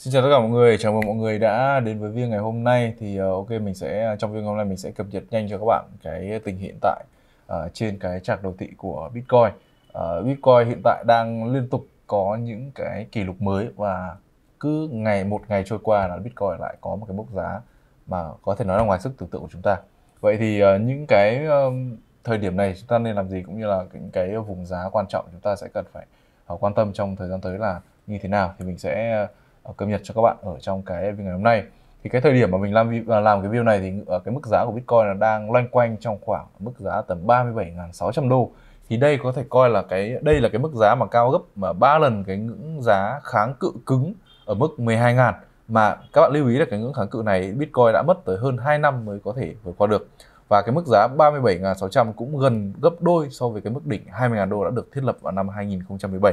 Xin chào tất cả mọi người, chào mừng mọi người đã đến với Viêng ngày hôm nay thì ờ, ok mình sẽ à, trong ngày hôm nay mình sẽ cập nhật nhanh cho các bạn cái tình hiện tại uh, trên cái chart đồ thị của Bitcoin. Uh, Bitcoin hiện tại đang liên tục có những cái kỷ lục mới và cứ ngày một ngày trôi qua là Bitcoin lại có một cái mốc giá mà có thể nói là ngoài sức tưởng tượng của chúng ta. Vậy thì uh, những cái uh, thời điểm này chúng ta nên làm gì cũng như là những cái vùng giá quan trọng chúng ta sẽ cần phải uh, quan tâm trong thời gian tới là như thế nào thì mình sẽ uh, Ờ, cập nhật cho các bạn ở trong cái video ngày hôm nay thì cái thời điểm mà mình làm à, làm cái video này thì ờ, cái mức giá của Bitcoin là đang loanh quanh trong khoảng mức giá tầm 37.600 đô thì đây có thể coi là cái đây là cái mức giá mà cao gấp mà ba lần cái ngưỡng giá kháng cự cứng ở mức 12.000 mà các bạn lưu ý là cái ngưỡng kháng cự này Bitcoin đã mất tới hơn 2 năm mới có thể vượt qua được và cái mức giá 37.600 cũng gần gấp đôi so với cái mức đỉnh 20.000 đô đã được thiết lập vào năm 2017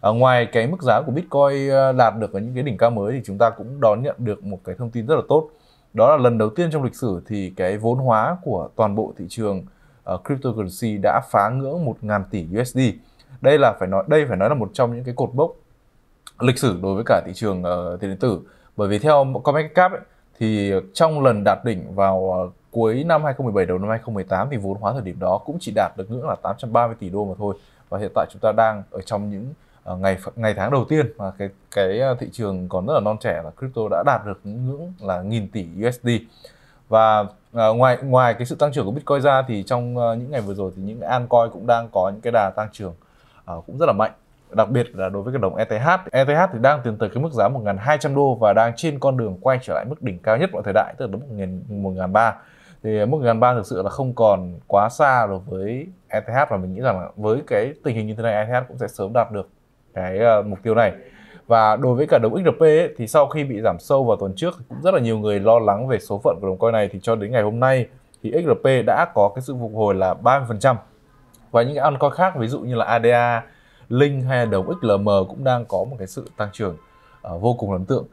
à, ngoài cái mức giá của Bitcoin ờ, đạt được ở những cái đỉnh cao mới thì chúng ta cũng đón nhận được một cái thông tin rất là tốt đó là lần đầu tiên trong lịch sử thì cái vốn hóa của toàn bộ thị trường uh, cryptocurrency đã phá ngưỡng 1.000 tỷ USD đây là phải nói đây phải nói là một trong những cái cột bốc lịch sử đối với cả thị trường uh, tiền điện tử bởi vì theo Comexcap thì trong lần đạt đỉnh vào uh, cuối năm 2017 đầu năm 2018 thì vốn hóa thời điểm đó cũng chỉ đạt được ngưỡng là 830 tỷ đô mà thôi và hiện tại chúng ta đang ở trong những Ờ, ngày ngày tháng đầu tiên mà cái cái ờ, thị trường còn rất là non trẻ là crypto đã đạt được ngưỡng là nghìn tỷ USD và à, ngoài ngoài cái sự tăng trưởng của Bitcoin ra thì trong à, những ngày vừa rồi thì những altcoin cũng đang có những cái đà tăng trưởng à, cũng rất là mạnh đặc biệt là đối với cái đồng ETH ETH thì đang tiến tới cái mức giá 1.200 đô và đang trên con đường quay trở lại mức đỉnh cao nhất mọi thời đại tức là đến 1 ba thì mức 1 ba thực sự là không còn quá xa đối với ETH và mình nghĩ rằng là với cái tình hình như thế này ETH cũng sẽ sớm đạt được cái uh, mục tiêu này và đối với cả đồng XRP ấy, thì sau khi bị giảm sâu vào tuần trước cũng rất là nhiều người lo lắng về số phận của đồng coin này thì cho đến ngày hôm nay thì XRP đã có cái sự phục hồi là 30% và những cái altcoin khác ví dụ như là ADA, Link hay là đồng XLM cũng đang có một cái sự tăng trưởng uh, vô cùng ấn tượng.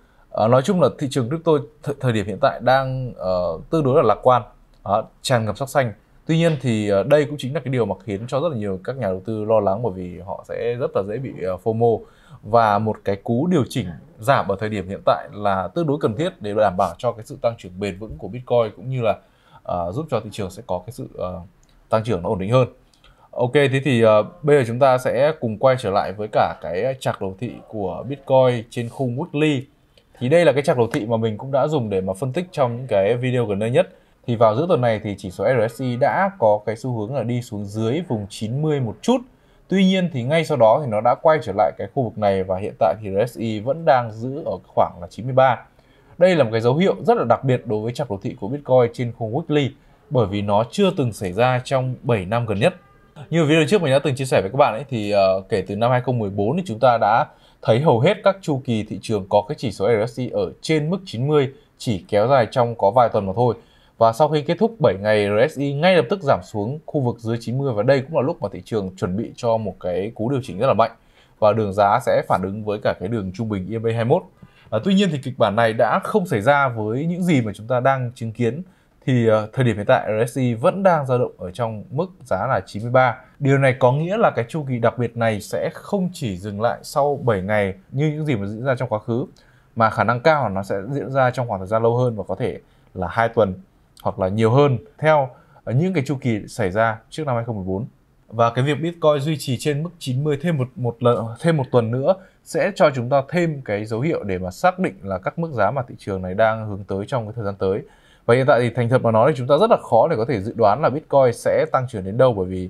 Uh, nói chung là thị trường crypto th- thời điểm hiện tại đang uh, tương đối là lạc quan, uh, tràn ngập sắc xanh tuy nhiên thì ờ, đây cũng chính là cái điều mà khiến cho rất là nhiều các nhà đầu tư lo lắng bởi vì họ sẽ rất là dễ bị ờ, fomo và một cái cú điều chỉnh giảm ở thời điểm hiện tại là tương đối cần thiết để đảm bảo cho cái sự tăng trưởng bền vững của bitcoin cũng như là uh, giúp cho thị trường sẽ có cái sự uh, tăng trưởng nó ổn định hơn ok thế thì uh, bây giờ chúng ta sẽ cùng quay trở lại với cả cái chart đồ thị của bitcoin trên khung weekly thì đây là cái chart đồ thị mà mình cũng đã dùng để mà phân tích trong những cái video gần đây nhất thì vào giữa tuần này thì chỉ số RSI đã có cái xu hướng là đi xuống dưới vùng 90 một chút. Tuy nhiên thì ngay sau đó thì nó đã quay trở lại cái khu vực này và hiện tại thì RSI vẫn đang giữ ở khoảng là 93. Đây là một cái dấu hiệu rất là đặc biệt đối với chart đồ thị của Bitcoin trên khung weekly bởi vì nó chưa từng xảy ra trong 7 năm gần nhất. Như video trước mình đã từng chia sẻ với các bạn ấy thì uh, kể từ năm 2014 thì chúng ta đã thấy hầu hết các chu kỳ thị trường có cái chỉ số RSI ở trên mức 90 chỉ kéo dài trong có vài tuần mà thôi và sau khi kết thúc 7 ngày, RSI ngay lập tức giảm xuống khu vực dưới 90 và đây cũng là lúc mà thị trường chuẩn bị cho một cái cú điều chỉnh rất là mạnh và đường giá sẽ phản ứng với cả cái đường trung bình EMA 21 À, tuy nhiên thì kịch bản này đã không xảy ra với những gì mà chúng ta đang chứng kiến thì uh, thời điểm hiện tại RSI vẫn đang dao động ở trong mức giá là 93. Điều này có nghĩa là cái chu kỳ đặc biệt này sẽ không chỉ dừng lại sau 7 ngày như những gì mà diễn ra trong quá khứ mà khả năng cao là nó sẽ diễn ra trong khoảng thời gian lâu hơn và có thể là 2 tuần hoặc là nhiều hơn theo ờ, những cái chu kỳ xảy ra trước năm 2014 và cái việc Bitcoin duy trì trên mức 90 thêm một một lần thêm một tuần nữa sẽ cho chúng ta thêm cái dấu hiệu để mà xác định là các mức giá mà thị trường này đang hướng tới trong cái thời gian tới. Và hiện tại thì thành thật mà nói thì chúng ta rất là khó để có thể dự đoán là Bitcoin sẽ tăng trưởng đến đâu bởi vì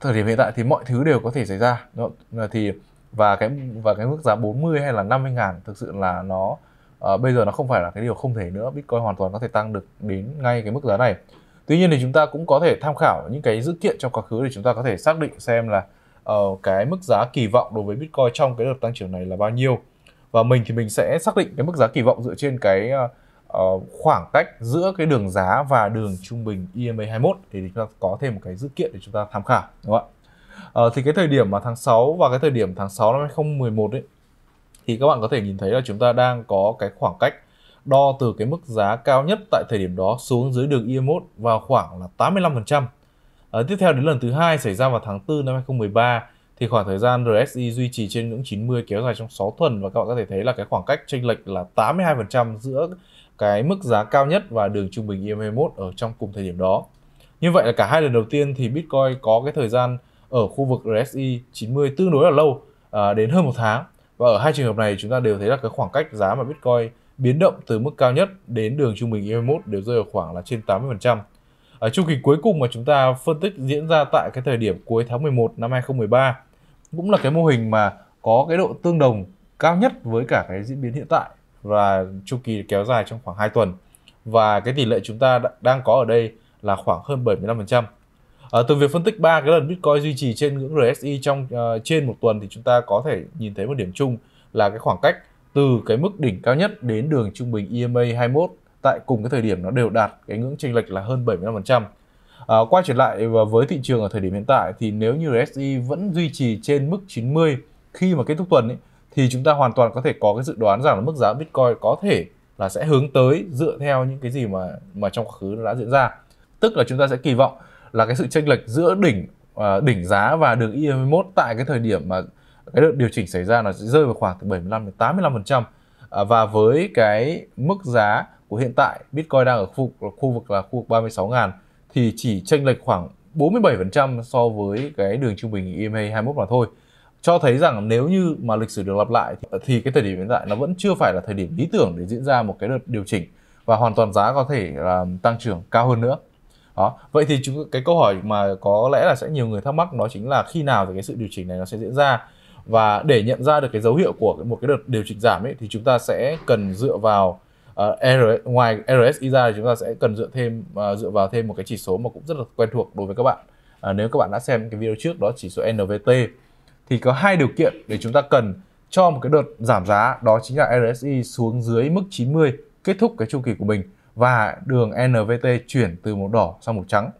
thời điểm hiện tại thì mọi thứ đều có thể xảy ra. Thì và cái và cái mức giá 40 hay là 50 ngàn thực sự là nó à, bây giờ nó không phải là cái điều không thể nữa bitcoin hoàn toàn có thể tăng được đến ngay cái mức giá này tuy nhiên thì chúng ta cũng có thể tham khảo những cái dữ kiện trong quá khứ để chúng ta có thể xác định xem là uh, cái mức giá kỳ vọng đối với bitcoin trong cái đợt tăng trưởng này là bao nhiêu và mình thì mình sẽ xác định cái mức giá kỳ vọng dựa trên cái uh, khoảng cách giữa cái đường giá và đường trung bình EMA 21 thì chúng ta có thêm một cái dữ kiện để chúng ta tham khảo đúng không ạ? Uh, thì cái thời điểm mà tháng 6 và cái thời điểm tháng 6 năm 2011 ấy thì các bạn có thể nhìn thấy là chúng ta đang có cái khoảng cách đo từ cái mức giá cao nhất tại thời điểm đó xuống dưới đường EM1 vào khoảng là 85%. À, ờ, tiếp theo đến lần thứ hai xảy ra vào tháng 4 năm 2013 thì khoảng thời gian RSI duy trì trên ngưỡng 90 kéo dài trong 6 tuần và các bạn có thể thấy là cái khoảng cách chênh lệch là 82% giữa cái mức giá cao nhất và đường trung bình EM21 ở trong cùng thời điểm đó. Như vậy là cả hai lần đầu tiên thì Bitcoin có cái thời gian ở khu vực RSI 90 tương đối là lâu à, đến hơn một tháng và ở hai trường hợp này chúng ta đều thấy là cái khoảng cách giá mà Bitcoin biến động từ mức cao nhất đến đường trung bình 21 e đều rơi ở khoảng là trên 80%. Ở chu kỳ cuối cùng mà chúng ta phân tích diễn ra tại cái thời điểm cuối tháng 11 năm 2013 cũng là cái mô hình mà có cái độ tương đồng cao nhất với cả cái diễn biến hiện tại và chu kỳ kéo dài trong khoảng 2 tuần. Và cái tỷ lệ chúng ta đang có ở đây là khoảng hơn 75%. À, từ việc phân tích ba cái lần Bitcoin duy trì trên ngưỡng RSI trong uh, trên một tuần thì chúng ta có thể nhìn thấy một điểm chung là cái khoảng cách từ cái mức đỉnh cao nhất đến đường trung bình EMA 21 tại cùng cái thời điểm nó đều đạt cái ngưỡng chênh lệch là hơn 75%. À, ờ, quay trở lại và với thị trường ở thời điểm hiện tại thì nếu như RSI vẫn duy trì trên mức 90 khi mà kết thúc tuần ấy, thì chúng ta hoàn toàn có thể có cái dự đoán rằng là mức giá Bitcoin có thể là sẽ hướng tới dựa theo những cái gì mà mà trong quá khứ nó đã diễn ra. Tức là chúng ta sẽ kỳ vọng là cái sự chênh lệch giữa đỉnh uh, đỉnh giá và đường Y21 e tại cái thời điểm mà cái đợt điều chỉnh xảy ra là sẽ rơi vào khoảng từ 75 đến 85% phần trăm à, và với cái mức giá của hiện tại Bitcoin đang ở khu, khu vực là khu vực 36 000 thì chỉ chênh lệch khoảng 47% phần trăm so với cái đường trung bình EMA 21 mà thôi cho thấy rằng nếu như mà lịch sử được lặp lại thì, thì cái thời điểm hiện tại nó vẫn chưa phải là thời điểm lý tưởng để diễn ra một cái đợt điều chỉnh và hoàn toàn giá có thể là tăng trưởng cao hơn nữa đó vậy thì chúng cái câu hỏi mà có lẽ là sẽ nhiều người thắc mắc đó chính là khi nào thì cái sự điều chỉnh này nó sẽ diễn ra và để nhận ra được cái dấu hiệu của một cái đợt điều chỉnh giảm ấy thì chúng ta sẽ cần dựa vào uh, ờ, RS, ngoài RSI ra thì chúng ta sẽ cần dựa thêm uh, dựa vào thêm một cái chỉ số mà cũng rất là quen thuộc đối với các bạn uh, nếu các bạn đã xem cái video trước đó chỉ số NVT thì có hai điều kiện để chúng ta cần cho một cái đợt giảm giá đó chính là RSI xuống dưới mức 90 kết thúc cái chu kỳ của mình và đường NVT chuyển từ màu đỏ sang màu trắng.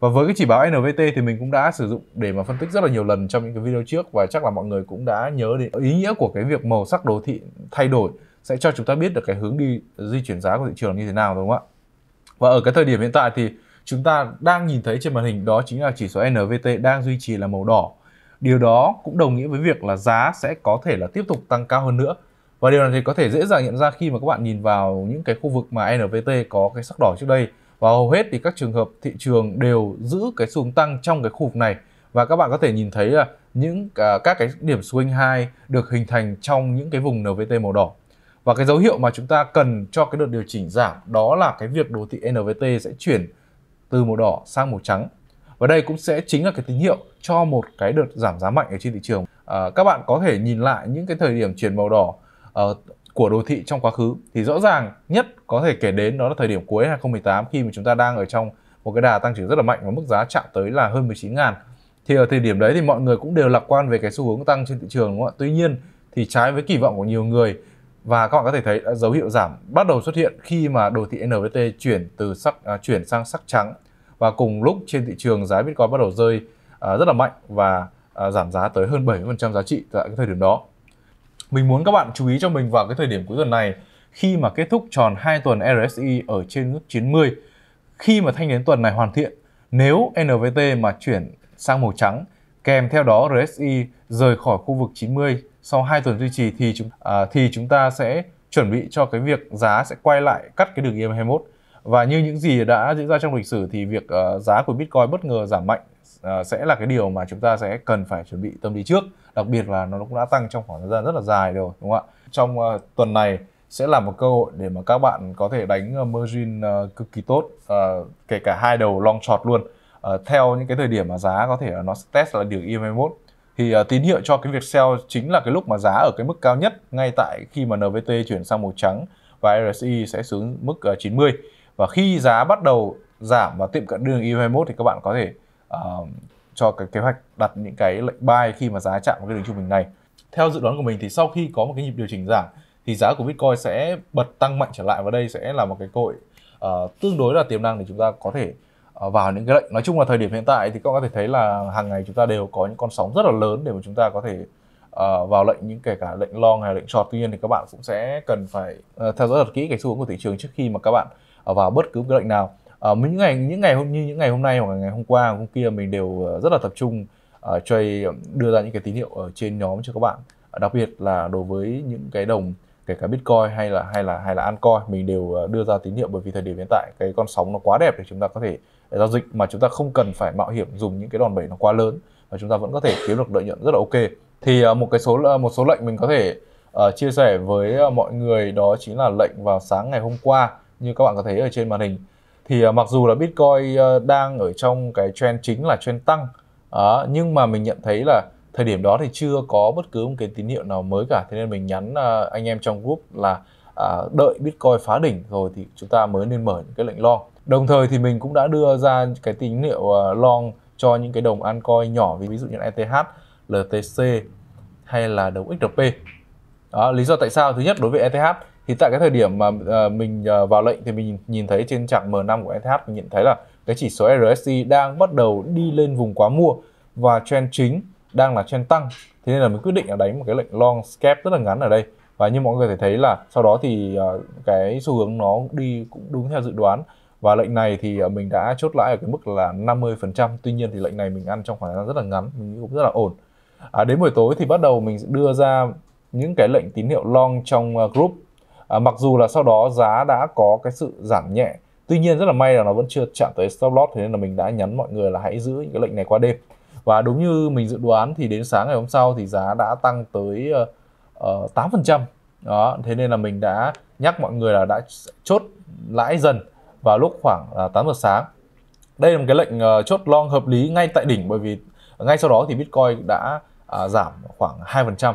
Và với cái chỉ báo NVT thì mình cũng đã sử dụng để mà phân tích rất là nhiều lần trong những cái video trước và chắc là mọi người cũng đã nhớ đến ý nghĩa của cái việc màu sắc đồ thị thay đổi sẽ cho chúng ta biết được cái hướng đi di chuyển giá của thị trường như thế nào đúng không ạ? Và ở cái thời điểm hiện tại thì chúng ta đang nhìn thấy trên màn hình đó chính là chỉ số NVT đang duy trì là màu đỏ. Điều đó cũng đồng nghĩa với việc là giá sẽ có thể là tiếp tục tăng cao hơn nữa và điều này thì có thể dễ dàng nhận ra khi mà các bạn nhìn vào những cái khu vực mà NVT có cái sắc đỏ trước đây và hầu hết thì các trường hợp thị trường đều giữ cái xu hướng tăng trong cái khu vực này và các bạn có thể nhìn thấy là những à, các cái điểm swing high được hình thành trong những cái vùng NVT màu đỏ và cái dấu hiệu mà chúng ta cần cho cái đợt điều chỉnh giảm đó là cái việc đồ thị NVT sẽ chuyển từ màu đỏ sang màu trắng và đây cũng sẽ chính là cái tín hiệu cho một cái đợt giảm giá mạnh ở trên thị trường à, các bạn có thể nhìn lại những cái thời điểm chuyển màu đỏ Ờ, của đô thị trong quá khứ thì rõ ràng nhất có thể kể đến đó là thời điểm cuối 2018 khi mà chúng ta đang ở trong một cái đà tăng trưởng rất là mạnh và mức giá chạm tới là hơn 19 000 thì ở thời điểm đấy thì mọi người cũng đều lạc quan về cái xu hướng tăng trên thị trường đúng không ạ tuy nhiên thì trái với kỳ vọng của nhiều người và các bạn có thể thấy dấu hiệu giảm bắt đầu xuất hiện khi mà đồ thị NVT chuyển từ sắc à, chuyển sang sắc trắng và cùng lúc trên thị trường giá Bitcoin bắt đầu rơi à, rất là mạnh và à, giảm giá tới hơn 70% giá trị tại cái thời điểm đó. Mình muốn các bạn chú ý cho mình vào cái thời điểm cuối tuần này khi mà kết thúc tròn 2 tuần RSI ở trên ngưỡng 90. Khi mà thanh đến tuần này hoàn thiện, nếu NVT mà chuyển sang màu trắng kèm theo đó RSI rời khỏi khu vực 90 sau 2 tuần duy trì thì chúng à, thì chúng ta sẽ chuẩn bị cho cái việc giá sẽ quay lại cắt cái đường EM21 và như những gì đã diễn ra trong lịch sử thì việc uh, giá của Bitcoin bất ngờ giảm mạnh Ờ, sẽ là cái điều mà chúng ta sẽ cần phải chuẩn bị tâm lý trước đặc biệt là nó cũng đã tăng trong khoảng thời gian rất là dài rồi đúng không ạ trong uh, tuần này sẽ là một cơ hội để mà các bạn có thể đánh uh, margin uh, cực kỳ tốt uh, kể cả hai đầu long short luôn uh, theo những cái thời điểm mà giá có thể uh, nó test là điểm EM 21 thì uh, tín hiệu cho cái việc sell chính là cái lúc mà giá ở cái mức cao nhất ngay tại khi mà NVT chuyển sang màu trắng và RSI sẽ xuống mức uh, 90 và khi giá bắt đầu giảm và tiệm cận đường EM 21 thì các bạn có thể cho cái kế hoạch đặt những cái lệnh buy khi mà giá chạm vào cái đường trung bình này. Theo dự đoán của mình thì sau khi có một cái nhịp điều chỉnh giảm thì giá của Bitcoin sẽ bật tăng mạnh trở lại và đây sẽ là một cái cơ hội uh, tương đối là tiềm năng để chúng ta có thể uh, vào những cái lệnh. Nói chung là thời điểm hiện tại thì các bạn có thể thấy là hàng ngày chúng ta đều có những con sóng rất là lớn để mà chúng ta có thể uh, vào lệnh những kể cả lệnh long hay lệnh short. Tuy nhiên thì các bạn cũng sẽ cần phải uh, theo dõi thật kỹ cái xu hướng của thị trường trước khi mà các bạn vào bất cứ cái lệnh nào à, uh, những ngày những ngày hôm như những ngày hôm nay hoặc ngày hôm qua hôm kia mình đều ờ, rất là tập trung uh, ờ, trade đưa ra những cái tín hiệu ở trên nhóm cho các bạn đặc biệt là đối với những cái đồng kể cả bitcoin hay là hay là hay là altcoin mình đều đưa ra tín hiệu bởi vì thời điểm hiện tại cái con sóng nó quá đẹp để chúng ta có thể giao dịch mà chúng ta không cần phải mạo hiểm dùng những cái đòn bẩy nó quá lớn và chúng ta vẫn có thể kiếm được lợi nhuận rất là ok thì một cái số một số lệnh mình có thể uh, chia sẻ với mọi người đó chính là lệnh vào sáng ngày hôm qua như các bạn có thấy ở trên màn hình thì uh, mặc dù là Bitcoin uh, đang ở trong cái trend chính là trend tăng uh, nhưng mà mình nhận thấy là thời điểm đó thì chưa có bất cứ một cái tín hiệu nào mới cả thế nên mình nhắn uh, anh em trong group là uh, đợi Bitcoin phá đỉnh rồi thì chúng ta mới nên mở những cái lệnh long đồng thời thì mình cũng đã đưa ra cái tín hiệu uh, long cho những cái đồng an nhỏ ví dụ như ETH, LTC hay là đồng XRP đó, lý do tại sao thứ nhất đối với ETH thì tại cái thời điểm mà uh, mình uh, vào lệnh thì mình nhìn thấy trên chặng M5 của ETH mình nhận thấy là cái chỉ số RSI đang bắt đầu đi lên vùng quá mua và trend chính đang là trend tăng thế nên là mình quyết định là đánh một cái lệnh long scalp rất là ngắn ở đây và như mọi người thể thấy là sau đó thì uh, cái xu hướng nó đi cũng đúng theo dự đoán và lệnh này thì uh, mình đã chốt lãi ở cái mức là 50% tuy nhiên thì lệnh này mình ăn trong khoảng thời gian rất là ngắn mình nghĩ cũng rất là ổn à, đến buổi tối thì bắt đầu mình đưa ra những cái lệnh tín hiệu long trong uh, group à, mặc dù là sau đó giá đã có cái sự giảm nhẹ tuy nhiên rất là may là nó vẫn chưa chạm tới stop loss thế nên là mình đã nhắn mọi người là hãy giữ những cái lệnh này qua đêm và đúng như mình dự đoán thì đến sáng ngày hôm sau thì giá đã tăng tới ờ, ờ, tám phần trăm đó thế nên là mình đã nhắc mọi người là đã chốt lãi dần vào lúc khoảng uh, giờ sáng đây là một cái lệnh uh, chốt long hợp lý ngay tại đỉnh bởi vì ngay sau đó thì Bitcoin đã uh, giảm khoảng hai phần trăm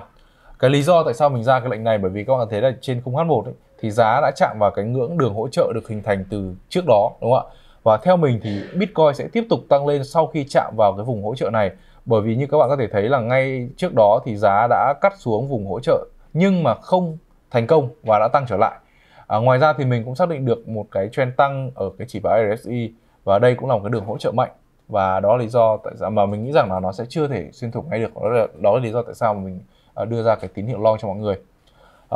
cái lý do tại sao mình ra cái lệnh này bởi vì các bạn thấy là trên khung H1 ấy, thì giá đã chạm vào cái ngưỡng đường hỗ trợ được hình thành từ trước đó đúng không ạ và theo mình thì Bitcoin sẽ tiếp tục tăng lên sau khi chạm vào cái vùng hỗ trợ này bởi vì như các bạn có thể thấy là ngay trước đó thì giá đã cắt xuống vùng hỗ trợ nhưng mà không thành công và đã tăng trở lại à, ngoài ra thì mình cũng xác định được một cái trend tăng ở cái chỉ báo RSI và đây cũng là một cái đường hỗ trợ mạnh và đó là lý do tại sao mà mình nghĩ rằng là nó sẽ chưa thể xuyên thủng ngay được đó là, đó là lý do tại sao mà mình Ờ, đưa ra cái tín hiệu long cho mọi người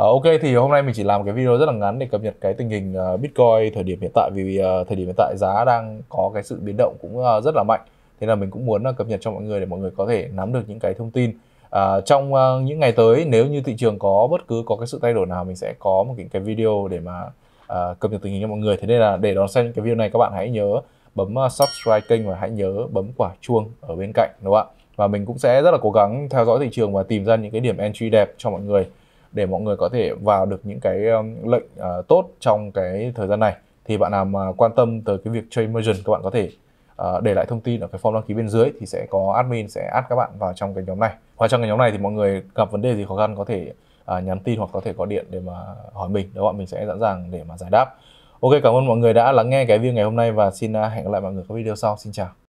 Uh, ok thì hôm nay mình chỉ làm cái video rất là ngắn để cập nhật cái tình hình ờ, Bitcoin thời điểm hiện tại vì thời điểm hiện tại giá đang có cái sự biến động cũng rất là mạnh. Thế là mình cũng muốn uh, cập nhật cho mọi người để mọi người có thể nắm được những cái thông tin. Uh, trong uh, những ngày tới nếu như thị trường có bất cứ có cái sự thay đổi nào mình sẽ có một cái, cái video để mà uh, cập nhật tình hình cho mọi người. Thế nên là để đón xem những cái video này các bạn hãy nhớ bấm uh, subscribe kênh và hãy nhớ bấm quả chuông ở bên cạnh đúng không ạ? và mình cũng sẽ rất là cố gắng theo dõi thị trường và tìm ra những cái điểm entry đẹp cho mọi người để mọi người có thể vào được những cái um, lệnh uh, tốt trong cái thời gian này thì bạn nào mà quan tâm tới cái việc trade margin các bạn có thể uh, để lại thông tin ở cái form đăng ký bên dưới thì sẽ có admin sẽ add các bạn vào trong cái nhóm này và trong cái nhóm này thì mọi người gặp vấn đề gì khó khăn có thể uh, nhắn tin hoặc có thể có điện để mà hỏi mình đó bọn mình sẽ sẵn sàng để mà giải đáp ok cảm ơn mọi người đã lắng nghe cái video ngày hôm nay và xin hẹn gặp lại mọi người các video sau xin chào